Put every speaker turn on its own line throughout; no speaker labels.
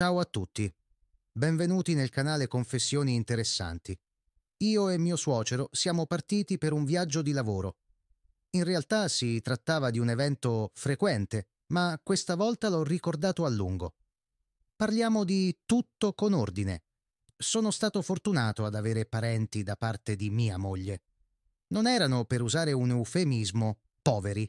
Ciao a tutti, benvenuti nel canale Confessioni Interessanti. Io e mio suocero siamo partiti per un viaggio di lavoro. In realtà si trattava di un evento frequente, ma questa volta l'ho ricordato a lungo. Parliamo di tutto con ordine. Sono stato fortunato ad avere parenti da parte di mia moglie. Non erano, per usare un eufemismo, poveri,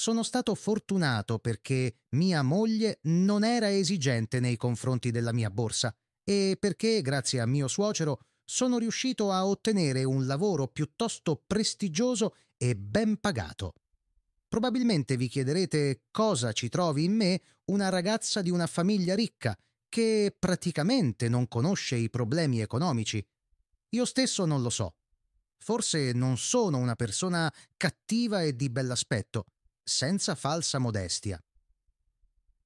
sono stato fortunato perché mia moglie non era esigente nei confronti della mia borsa e perché, grazie a mio suocero, sono riuscito a ottenere un lavoro piuttosto prestigioso e ben pagato. Probabilmente vi chiederete cosa ci trovi in me una ragazza di una famiglia ricca che praticamente non conosce i problemi economici. Io stesso non lo so. Forse non sono una persona cattiva e di bell'aspetto, senza falsa modestia.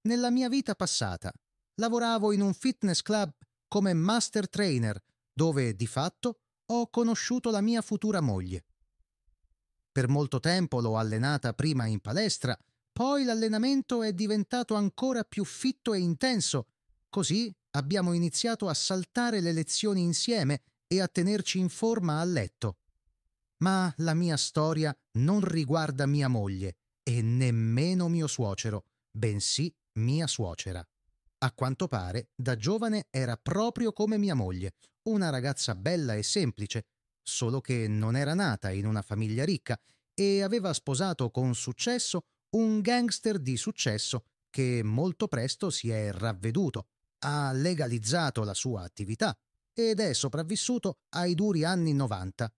Nella mia vita passata lavoravo in un fitness club come master trainer, dove di fatto ho conosciuto la mia futura moglie. Per molto tempo l'ho allenata prima in palestra, poi l'allenamento è diventato ancora più fitto e intenso, così abbiamo iniziato a saltare le lezioni insieme e a tenerci in forma a letto. Ma la mia storia non riguarda mia moglie, e nemmeno mio suocero, bensì mia suocera. A quanto pare, da giovane era proprio come mia moglie, una ragazza bella e semplice, solo che non era nata in una famiglia ricca e aveva sposato con successo un gangster di successo che molto presto si è ravveduto, ha legalizzato la sua attività ed è sopravvissuto ai duri anni 90.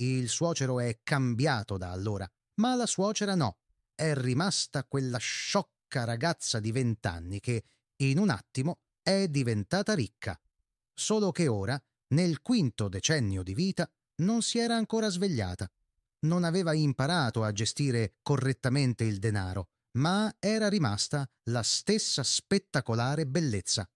Il suocero è cambiato da allora, ma la suocera no, è rimasta quella sciocca ragazza di vent'anni che, in un attimo, è diventata ricca. Solo che ora, nel quinto decennio di vita, non si era ancora svegliata. Non aveva imparato a gestire correttamente il denaro, ma era rimasta la stessa spettacolare bellezza.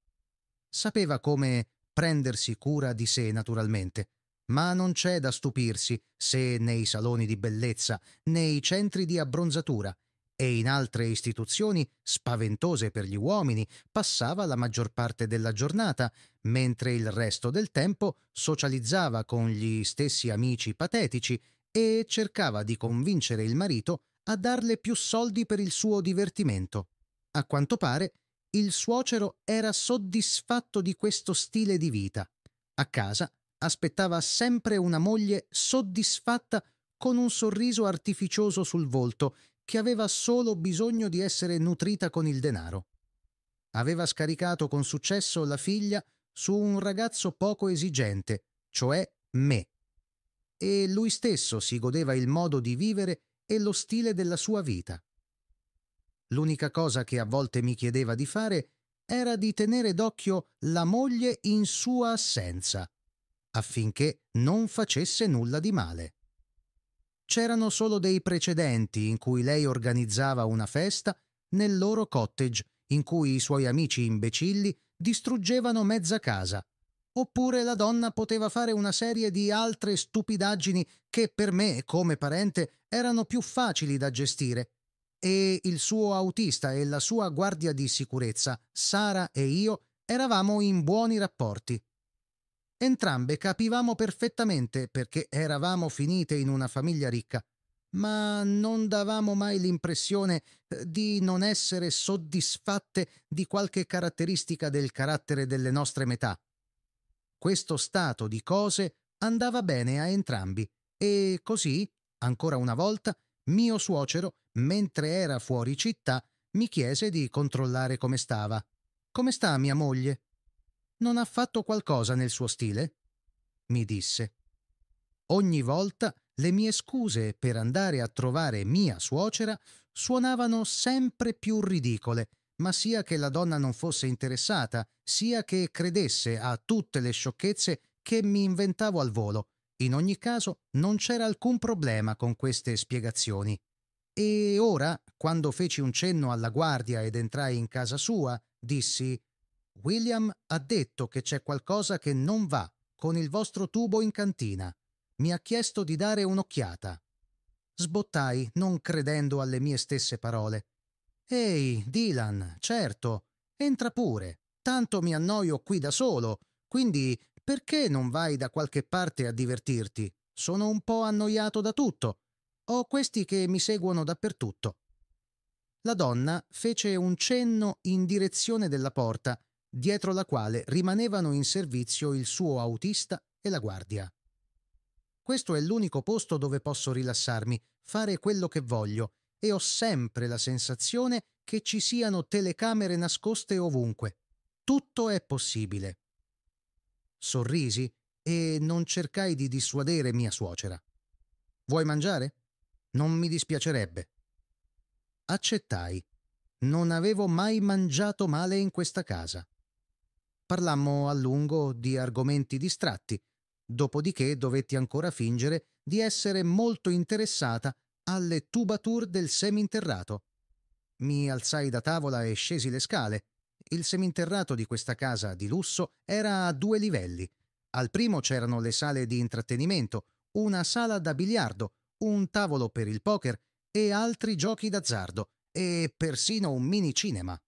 Sapeva come prendersi cura di sé naturalmente, ma non c'è da stupirsi se nei saloni di bellezza, nei centri di abbronzatura e in altre istituzioni spaventose per gli uomini passava la maggior parte della giornata, mentre il resto del tempo socializzava con gli stessi amici patetici e cercava di convincere il marito a darle più soldi per il suo divertimento. A quanto pare, il suocero era soddisfatto di questo stile di vita. A casa aspettava sempre una moglie soddisfatta con un sorriso artificioso sul volto, che aveva solo bisogno di essere nutrita con il denaro. Aveva scaricato con successo la figlia su un ragazzo poco esigente, cioè me. E lui stesso si godeva il modo di vivere e lo stile della sua vita. L'unica cosa che a volte mi chiedeva di fare era di tenere d'occhio la moglie in sua assenza, affinché non facesse nulla di male. C'erano solo dei precedenti in cui lei organizzava una festa nel loro cottage in cui i suoi amici imbecilli distruggevano mezza casa. Oppure la donna poteva fare una serie di altre stupidaggini che per me, come parente, erano più facili da gestire. E il suo autista e la sua guardia di sicurezza, Sara e io, eravamo in buoni rapporti. Entrambe capivamo perfettamente perché eravamo finite in una famiglia ricca, ma non davamo mai l'impressione eh, di non essere soddisfatte di qualche caratteristica del carattere delle nostre metà. Questo stato di cose andava bene a entrambi e così, ancora una volta, mio suocero, mentre era fuori città, mi chiese di controllare come stava. Come sta mia moglie? Non ha fatto qualcosa nel suo stile? mi disse. Ogni volta le mie scuse per andare a trovare mia suocera suonavano sempre più ridicole, ma sia che la donna non fosse interessata, sia che credesse a tutte le sciocchezze che mi inventavo al volo. In ogni caso non c'era alcun problema con queste spiegazioni. E ora, quando feci un cenno alla guardia ed entrai in casa sua, dissi William ha detto che c'è qualcosa che non va con il vostro tubo in cantina. Mi ha chiesto di dare un'occhiata. Sbottai, non credendo alle mie stesse parole. Ehi, Dylan, certo, entra pure. Tanto mi annoio qui da solo, quindi perché non vai da qualche parte a divertirti? Sono un po' annoiato da tutto. Ho questi che mi seguono dappertutto. La donna fece un cenno in direzione della porta dietro la quale rimanevano in servizio il suo autista e la guardia. Questo è l'unico posto dove posso rilassarmi, fare quello che voglio, e ho sempre la sensazione che ci siano telecamere nascoste ovunque. Tutto è possibile. Sorrisi e non cercai di dissuadere mia suocera. Vuoi mangiare? Non mi dispiacerebbe. Accettai. Non avevo mai mangiato male in questa casa parlammo a lungo di argomenti distratti, dopodiché dovetti ancora fingere di essere molto interessata alle tubature del seminterrato. Mi alzai da tavola e scesi le scale. Il seminterrato di questa casa di lusso era a due livelli. Al primo c'erano le sale di intrattenimento, una sala da biliardo, un tavolo per il poker e altri giochi d'azzardo, e persino un mini cinema.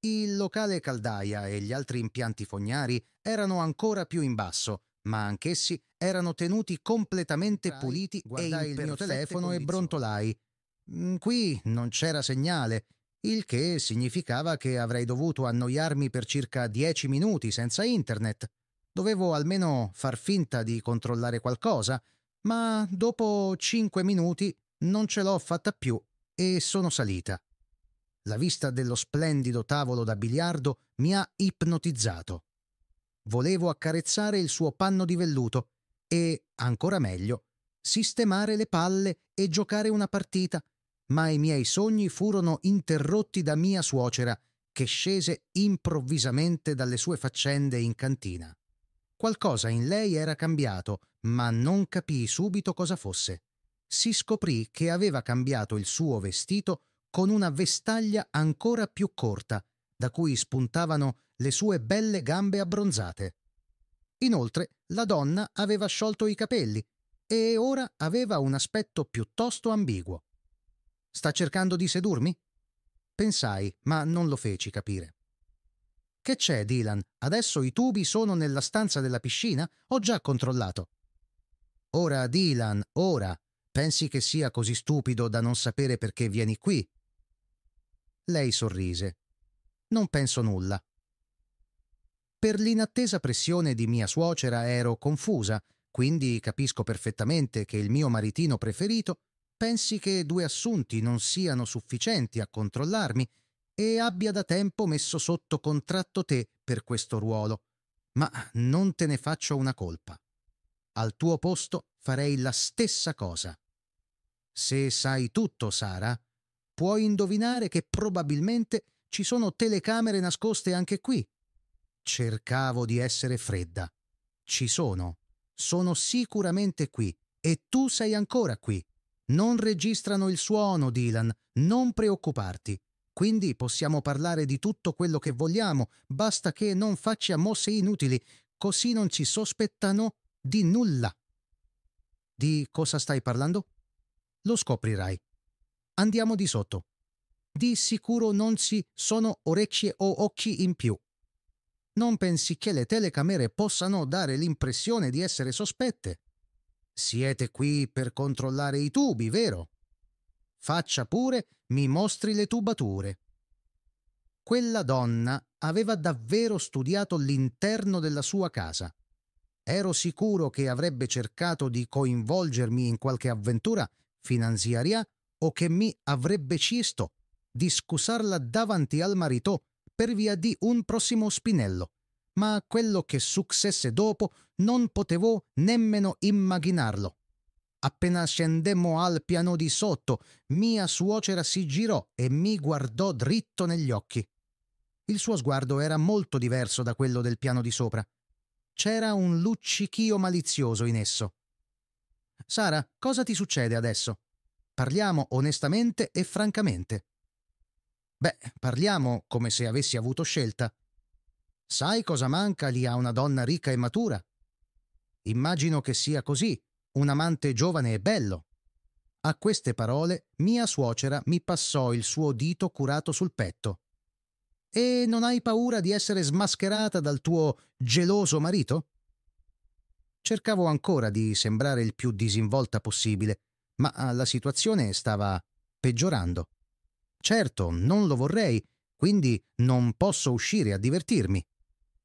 Il locale caldaia e gli altri impianti fognari erano ancora più in basso, ma anch'essi erano tenuti completamente puliti Guardai e il mio telefono e brontolai. Mm, qui non c'era segnale, il che significava che avrei dovuto annoiarmi per circa dieci minuti senza internet. Dovevo almeno far finta di controllare qualcosa, ma dopo cinque minuti non ce l'ho fatta più e sono salita. La vista dello splendido tavolo da biliardo mi ha ipnotizzato. Volevo accarezzare il suo panno di velluto e, ancora meglio, sistemare le palle e giocare una partita, ma i miei sogni furono interrotti da mia suocera, che scese improvvisamente dalle sue faccende in cantina. Qualcosa in lei era cambiato, ma non capii subito cosa fosse. Si scoprì che aveva cambiato il suo vestito con una vestaglia ancora più corta, da cui spuntavano le sue belle gambe abbronzate. Inoltre, la donna aveva sciolto i capelli e ora aveva un aspetto piuttosto ambiguo. Sta cercando di sedurmi? Pensai, ma non lo feci capire. Che c'è, Dylan? Adesso i tubi sono nella stanza della piscina? Ho già controllato. Ora, Dylan, ora. Pensi che sia così stupido da non sapere perché vieni qui? Lei sorrise. Non penso nulla. Per l'inattesa pressione di mia suocera ero confusa, quindi capisco perfettamente che il mio maritino preferito pensi che due assunti non siano sufficienti a controllarmi e abbia da tempo messo sotto contratto te per questo ruolo. Ma non te ne faccio una colpa. Al tuo posto farei la stessa cosa. Se sai tutto, Sara, puoi indovinare che probabilmente ci sono telecamere nascoste anche qui. Cercavo di essere fredda. Ci sono. Sono sicuramente qui. E tu sei ancora qui. Non registrano il suono, Dylan. Non preoccuparti. Quindi possiamo parlare di tutto quello che vogliamo, basta che non faccia mosse inutili, così non ci sospettano di nulla. Di cosa stai parlando? Lo scoprirai. Andiamo di sotto. Di sicuro non ci sono orecchie o occhi in più. Non pensi che le telecamere possano dare l'impressione di essere sospette? Siete qui per controllare i tubi, vero? Faccia pure, mi mostri le tubature. Quella donna aveva davvero studiato l'interno della sua casa. Ero sicuro che avrebbe cercato di coinvolgermi in qualche avventura finanziaria o che mi avrebbe chiesto di scusarla davanti al marito per via di un prossimo spinello, ma quello che successe dopo non potevo nemmeno immaginarlo. Appena scendemmo al piano di sotto, mia suocera si girò e mi guardò dritto negli occhi. Il suo sguardo era molto diverso da quello del piano di sopra. C'era un luccichio malizioso in esso. Sara, cosa ti succede adesso? Parliamo onestamente e francamente. Beh, parliamo come se avessi avuto scelta. Sai cosa manca lì a una donna ricca e matura? Immagino che sia così, un amante giovane e bello. A queste parole mia suocera mi passò il suo dito curato sul petto. E non hai paura di essere smascherata dal tuo geloso marito? Cercavo ancora di sembrare il più disinvolta possibile, ma ah, la situazione stava peggiorando. Certo, non lo vorrei, quindi non posso uscire a divertirmi.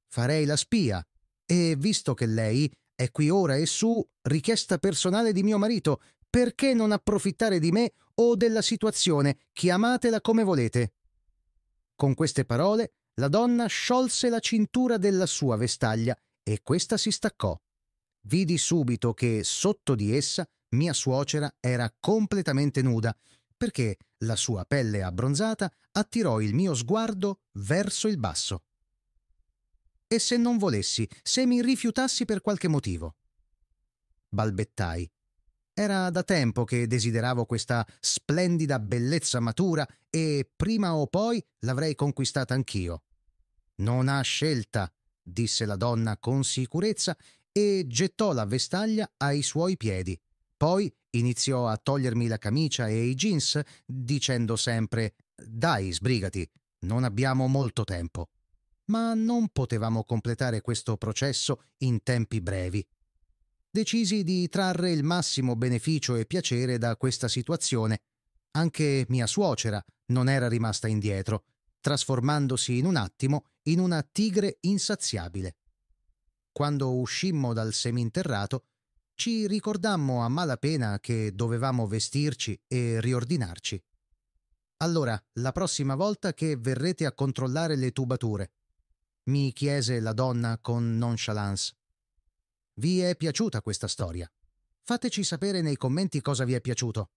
Farei la spia e, visto che lei è qui ora e su, richiesta personale di mio marito, perché non approfittare di me o della situazione, chiamatela come volete. Con queste parole la donna sciolse la cintura della sua vestaglia e questa si staccò. Vidi subito che sotto di essa mia suocera era completamente nuda, perché la sua pelle abbronzata attirò il mio sguardo verso il basso. E se non volessi, se mi rifiutassi per qualche motivo? Balbettai. Era da tempo che desideravo questa splendida bellezza matura e prima o poi l'avrei conquistata anch'io. Non ha scelta, disse la donna con sicurezza e gettò la vestaglia ai suoi piedi. Poi iniziò a togliermi la camicia e i jeans dicendo sempre Dai, sbrigati, non abbiamo molto tempo. Ma non potevamo completare questo processo in tempi brevi. Decisi di trarre il massimo beneficio e piacere da questa situazione. Anche mia suocera non era rimasta indietro, trasformandosi in un attimo in una tigre insaziabile. Quando uscimmo dal seminterrato, ci ricordammo a malapena che dovevamo vestirci e riordinarci. Allora, la prossima volta che verrete a controllare le tubature, mi chiese la donna con nonchalance. Vi è piaciuta questa storia? Fateci sapere nei commenti cosa vi è piaciuto.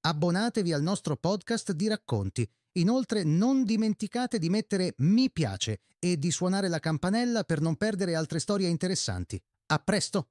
Abbonatevi al nostro podcast di racconti. Inoltre non dimenticate di mettere mi piace e di suonare la campanella per non perdere altre storie interessanti. A presto!